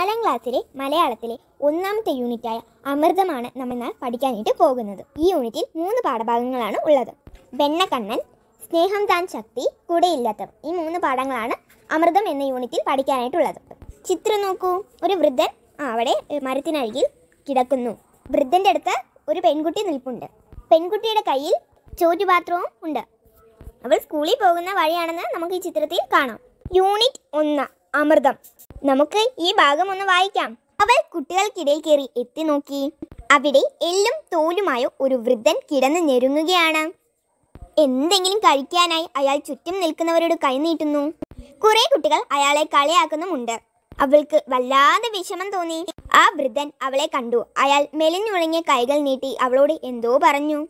നാലാം ക്ലാസ്സിലെ മലയാളത്തിലെ ഒന്നാമത്തെ യൂണിറ്റായ അമൃതമാണ് നമ്മൾ ഇന്ന് പഠിക്കാനായിട്ട് പോകുന്നത് ഈ യൂണിറ്റിൽ മൂന്ന് പാഠഭാഗങ്ങളാണ് ഉള്ളത് വെണ്ണക്കണ്ണൻ സ്നേഹം താൻ ശക്തി കൂടെയില്ലാത്തവർ ഈ മൂന്ന് പാഠങ്ങളാണ് അമൃതം എന്ന യൂണിറ്റിൽ പഠിക്കാനായിട്ടുള്ളത് ചിത്രം നോക്കൂ ഒരു വൃദ്ധൻ അവിടെ മരത്തിനരികിൽ കിടക്കുന്നു വൃദ്ധൻ്റെ അടുത്ത് ഒരു പെൺകുട്ടി നിൽപ്പുണ്ട് പെൺകുട്ടിയുടെ കയ്യിൽ ചോറ്റുപാത്രവും ഉണ്ട് അവൾ സ്കൂളിൽ പോകുന്ന വഴിയാണെന്ന് നമുക്ക് ഈ ചിത്രത്തിൽ കാണാം യൂണിറ്റ് ഒന്ന് അമൃതം നമുക്ക് ഈ ഭാഗം ഒന്ന് വായിക്കാം അവൾ കുട്ടികൾക്കിടയിൽ കയറി എത്തി നോക്കി അവിടെ എല്ലും തോലുമായ ഒരു വൃദ്ധൻ കിടന്ന് ഞെരുങ്ങുകയാണ് എന്തെങ്കിലും കഴിക്കാനായി അയാൾ ചുറ്റും നിൽക്കുന്നവരോട് കൈനീട്ടുന്നു കുറേ കുട്ടികൾ അയാളെ കളിയാക്കുന്നുമുണ്ട് അവൾക്ക് വല്ലാതെ വിഷമം തോന്നി ആ വൃദ്ധൻ അവളെ കണ്ടു അയാൾ മെലിഞ്ഞുണങ്ങിയ കൈകൾ നീട്ടി അവളോട് എന്തോ പറഞ്ഞു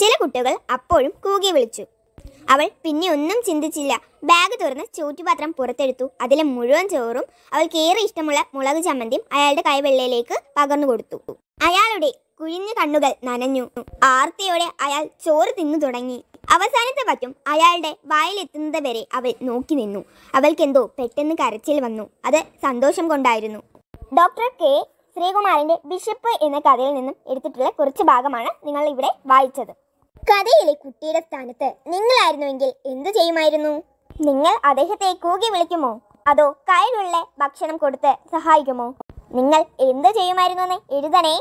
ചില കുട്ടികൾ അപ്പോഴും കൂകി വിളിച്ചു അവൾ പിന്നെ ഒന്നും ചിന്തിച്ചില്ല ബാഗ് തുറന്ന് ചൂറ്റുപാത്രം പുറത്തെടുത്തു അതിലെ മുഴുവൻ ചോറും അവൾക്ക് ഏറെ ഇഷ്ടമുള്ള മുളക് ചമ്മന്തിയും അയാളുടെ കൈവെള്ളയിലേക്ക് പകർന്നു കൊടുത്തു അയാളുടെ കുഴിഞ്ഞ കണ്ണുകൾ നനഞ്ഞു ആർത്തിയോടെ അയാൾ ചോറ് തിന്നു തുടങ്ങി അവസാനത്തെ വറ്റും അയാളുടെ വായിലെത്തുന്നത് വരെ അവൾ നോക്കി നിന്നു അവൾക്കെന്തോ പെട്ടെന്ന് കരച്ചിൽ വന്നു അത് സന്തോഷം കൊണ്ടായിരുന്നു ഡോക്ടർ കെ ശ്രീകുമാറിൻ്റെ ബിഷപ്പ് എന്ന കഥയിൽ നിന്നും എടുത്തിട്ടുള്ള കുറച്ച് ഭാഗമാണ് നിങ്ങൾ ഇവിടെ വായിച്ചത് കഥയിലെ കുട്ടിയുടെ സ്ഥാനത്ത് നിങ്ങളായിരുന്നുവെങ്കിൽ എന്തു ചെയ്യുമായിരുന്നു നിങ്ങൾ അദ്ദേഹത്തെ കൂകി വിളിക്കുമോ അതോ കയ്യിലുള്ള ഭക്ഷണം കൊടുത്ത് സഹായിക്കുമോ നിങ്ങൾ എന്ത് ചെയ്യുമായിരുന്നു എന്ന് എഴുതണേ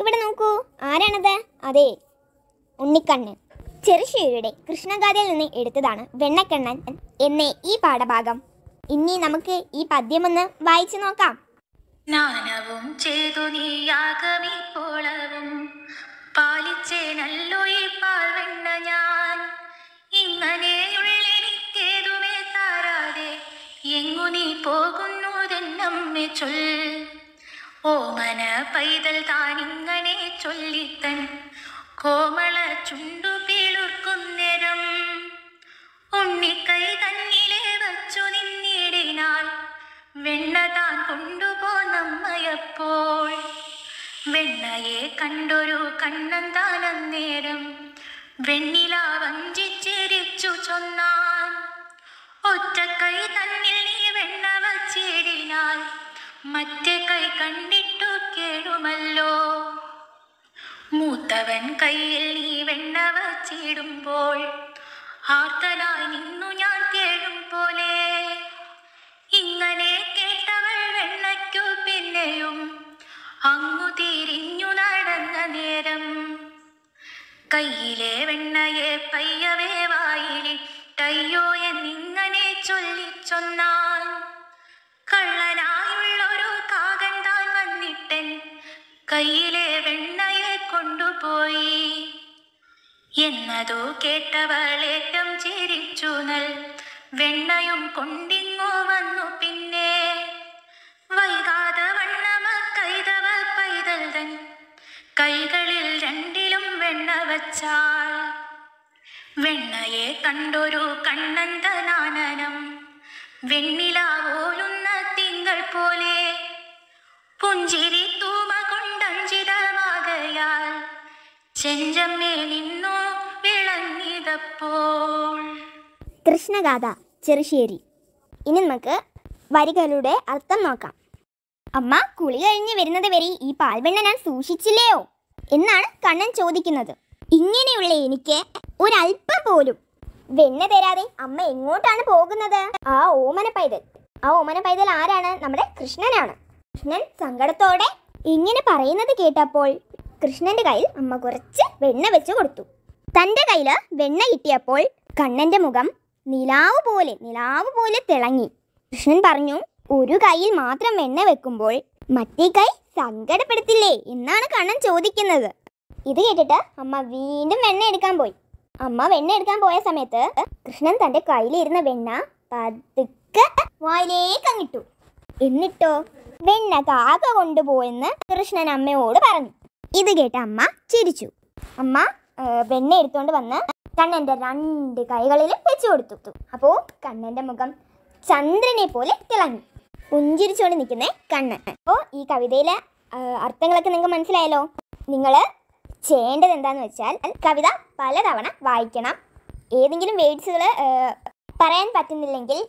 ഇവിടെ നോക്കൂ ആരാണത് അതെ ഉണ്ണിക്കണ്ണൻ ചെറുശ്ശേരിയുടെ കൃഷ്ണഗാഥയിൽ നിന്ന് എടുത്തതാണ് വെണ്ണക്കണ്ണൻ എന്ന ഈ പാഠഭാഗം ഇനി നമുക്ക് ഈ പദ്യമൊന്ന് വായിച്ചു നോക്കാം നാനവും ചെയ്തു നീ യാഗമിപ്പോളവും പാലിച്ചേനല്ലോ ഈ പാൽവെണ്ണ ഞാൻ ഇങ്ങനെയുള്ളെനിക്കേതുമേ താരാതെ എങ്ങു നീ പോകുന്നു തെന്നമ്മെ ചൊൽ ഓമന പൈതൽ താനിങ്ങനെ ചൊല്ലിത്തൻ കോമള ചുണ്ടു പീളുർക്കുന്നേരം ഉണ്ണിക്കൈ തന്നിലെ വച്ചു നിന്നിടിനാൽ വെണ്ണ താൻ കൊണ്ടുപോ നമ്മയപ്പോൾ വെണ്ണയെ കണ്ടൊരു കണ്ണൻ താനന്നേരം വെണ്ണില വഞ്ചിച്ചിരിച്ചു ചൊന്നാൻ ഒറ്റക്കൈ തന്നിൽ നീ വെണ്ണ വച്ചിടിനാൽ മറ്റേ കൈ കണ്ടിട്ടു കേടുമല്ലോ മൂത്തവൻ കയ്യിൽ നീ വെണ്ണ വച്ചിടുമ്പോൾ ആർത്തനായി നിന്നു ഞാൻ കേഴും പോലെ കയ്യിലെ വെണ്ണയെ പയ്യവേ വായിലിട്ടയ്യോ എന്നിങ്ങനെ ചൊല്ലിച്ചൊന്നാൽ കള്ളനായുള്ളൊരു കാകൻ താൻ വന്നിട്ടൻ കയ്യിലെ വെണ്ണയെ കൊണ്ടുപോയി എന്നതോ കേട്ടവളേറ്റം ചിരിച്ചു നൽ വെണ്ണയും കൊണ്ടിന് വച്ചാൽ വെണ്ണയെ കണ്ടൊരു കണ്ണന്തനാനനം വെണ്ണിലാവോലുന്ന തിങ്കൾ പോലെ പുഞ്ചിരി തൂമ കൊണ്ടഞ്ചിതമാകയാൽ ചെഞ്ചമ്മേ നിന്നു വിളഞ്ഞിതപ്പോൾ കൃഷ്ണഗാഥ ചെറുശ്ശേരി ഇനി നമുക്ക് വരികളുടെ അർത്ഥം നോക്കാം അമ്മ കുളി കഴിഞ്ഞ് വരുന്നത് വരെ ഈ പാൽവെണ്ണ ഞാൻ സൂക്ഷിച്ചില്ലയോ എന്നാണ് കണ്ണൻ ചോദിക്കുന്നത് ഇങ്ങനെയുള്ള എനിക്ക് ഒരല്പം പോലും വെണ്ണ തരാതെ അമ്മ എങ്ങോട്ടാണ് പോകുന്നത് ആ ഓമന പൈതൽ ആ ഓമന പൈതൽ ആരാണ് നമ്മുടെ കൃഷ്ണനാണ് കൃഷ്ണൻ സങ്കടത്തോടെ ഇങ്ങനെ പറയുന്നത് കേട്ടപ്പോൾ കൃഷ്ണന്റെ കയ്യിൽ അമ്മ കുറച്ച് വെണ്ണ വെച്ച് കൊടുത്തു തൻ്റെ കയ്യിൽ വെണ്ണ കിട്ടിയപ്പോൾ കണ്ണൻ്റെ മുഖം നിലാവ് പോലെ നിലാവ് പോലെ തിളങ്ങി കൃഷ്ണൻ പറഞ്ഞു ഒരു കൈയിൽ മാത്രം വെണ്ണ വെക്കുമ്പോൾ മറ്റേ കൈ സങ്കടപ്പെടുത്തില്ലേ എന്നാണ് കണ്ണൻ ചോദിക്കുന്നത് ഇത് കേട്ടിട്ട് അമ്മ വീണ്ടും വെണ്ണ എടുക്കാൻ പോയി അമ്മ വെണ്ണ എടുക്കാൻ പോയ സമയത്ത് കൃഷ്ണൻ തന്റെ കയ്യിലിരുന്ന വെണ്ണ പതുക്കെ വായിലേക്കങ്ങിട്ടു എന്നിട്ടോ വെണ്ണ കാക്ക കൊണ്ടുപോയെന്ന് കൃഷ്ണൻ അമ്മയോട് പറഞ്ഞു ഇത് കേട്ട അമ്മ ചിരിച്ചു അമ്മ വെണ്ണ എടുത്തുകൊണ്ട് വന്ന് കണ്ണൻ്റെ രണ്ട് കൈകളിൽ വെച്ചു കൊടുത്തു അപ്പോൾ കണ്ണൻ്റെ മുഖം ചന്ദ്രനെ പോലെ തിളങ്ങി പുഞ്ചിരിച്ചുകൊണ്ട് നിൽക്കുന്ന കണ്ണൻ അപ്പോൾ ഈ കവിതയിലെ അർത്ഥങ്ങളൊക്കെ നിങ്ങൾക്ക് മനസ്സിലായല്ലോ നിങ്ങൾ ചെയ്യേണ്ടത് എന്താണെന്ന് വെച്ചാൽ കവിത പലതവണ വായിക്കണം ഏതെങ്കിലും വേഡ്സുകൾ പറയാൻ പറ്റുന്നില്ലെങ്കിൽ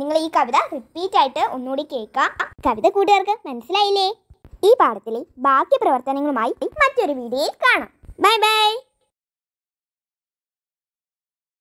നിങ്ങൾ ഈ കവിത റിപ്പീറ്റ് ആയിട്ട് ഒന്നുകൂടി കേൾക്കാം കവിത കൂട്ടുകാർക്ക് മനസ്സിലായില്ലേ ഈ പാഠത്തിലെ ബാക്കി പ്രവർത്തനങ്ങളുമായി മറ്റൊരു വീഡിയോയിൽ കാണാം ബൈ ബൈ